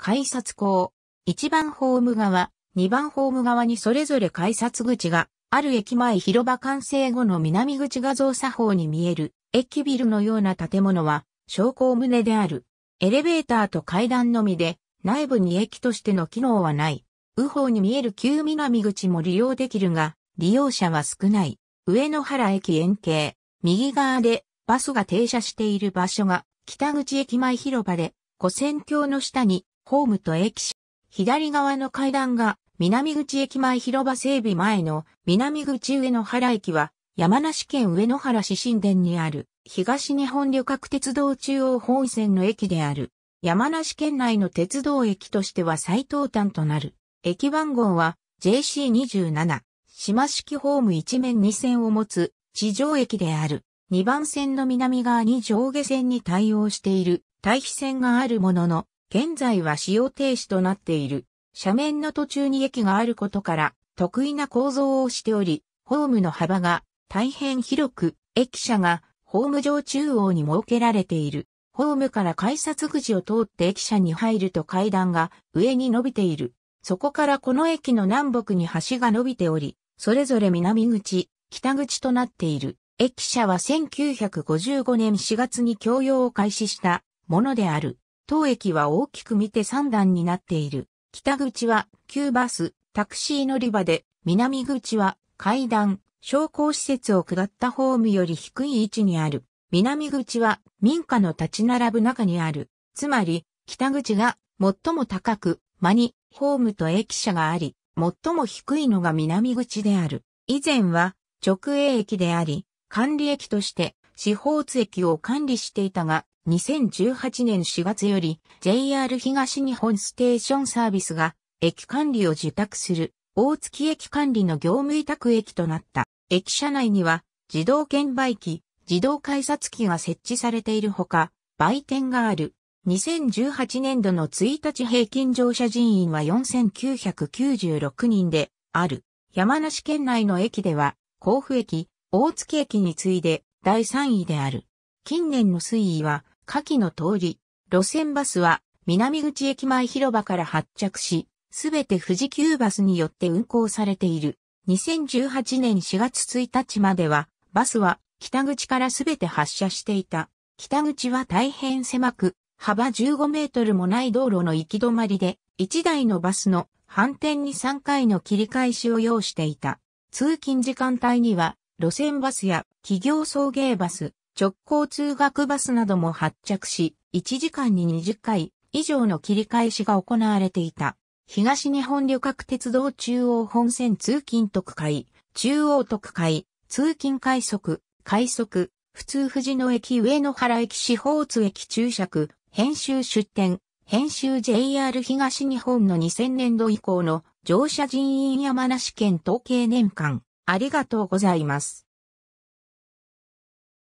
改札口。1番ホーム側、2番ホーム側にそれぞれ改札口が、ある駅前広場完成後の南口画像作法に見える、駅ビルのような建物は、昇降棟である。エレベーターと階段のみで、内部に駅としての機能はない。右方に見える旧南口も利用できるが、利用者は少ない。上野原駅円形。右側でバスが停車している場所が北口駅前広場で、古線橋の下にホームと駅舎。左側の階段が南口駅前広場整備前の南口上野原駅は山梨県上野原市神殿にある東日本旅客鉄道中央本線の駅である。山梨県内の鉄道駅としては最東端となる。駅番号は JC27、島式ホーム一面二線を持つ地上駅である。2番線の南側に上下線に対応している対比線があるものの、現在は使用停止となっている。斜面の途中に駅があることから、得意な構造をしており、ホームの幅が大変広く、駅舎がホーム上中央に設けられている。ホームから改札口を通って駅舎に入ると階段が上に伸びている。そこからこの駅の南北に橋が伸びており、それぞれ南口、北口となっている。駅舎は1955年4月に供用を開始したものである。当駅は大きく見て3段になっている。北口は旧バス、タクシー乗り場で、南口は階段、商工施設を下ったホームより低い位置にある。南口は民家の立ち並ぶ中にある。つまり、北口が最も高く、間にホームと駅舎があり、最も低いのが南口である。以前は直営駅であり、管理駅として、四方津駅を管理していたが、2018年4月より JR 東日本ステーションサービスが駅管理を受託する大月駅管理の業務委託駅となった。駅舎内には自動券売機、自動改札機が設置されているほか、売店がある。2018年度の1日平均乗車人員は4996人である。山梨県内の駅では、甲府駅、大月駅に次いで第3位である。近年の推移は、下記の通り、路線バスは南口駅前広場から発着し、すべて富士急バスによって運行されている。2018年4月1日までは、バスは北口からすべて発車していた。北口は大変狭く、幅15メートルもない道路の行き止まりで、1台のバスの反転に3回の切り返しを要していた。通勤時間帯には、路線バスや企業送迎バス、直行通学バスなども発着し、1時間に20回以上の切り返しが行われていた。東日本旅客鉄道中央本線通勤特快、中央特快、通勤快速、快速、普通富士野駅上野原駅四方津駅注釈、編集出店、編集 JR 東日本の2000年度以降の乗車人員山梨県統計年間、ありがとうございます。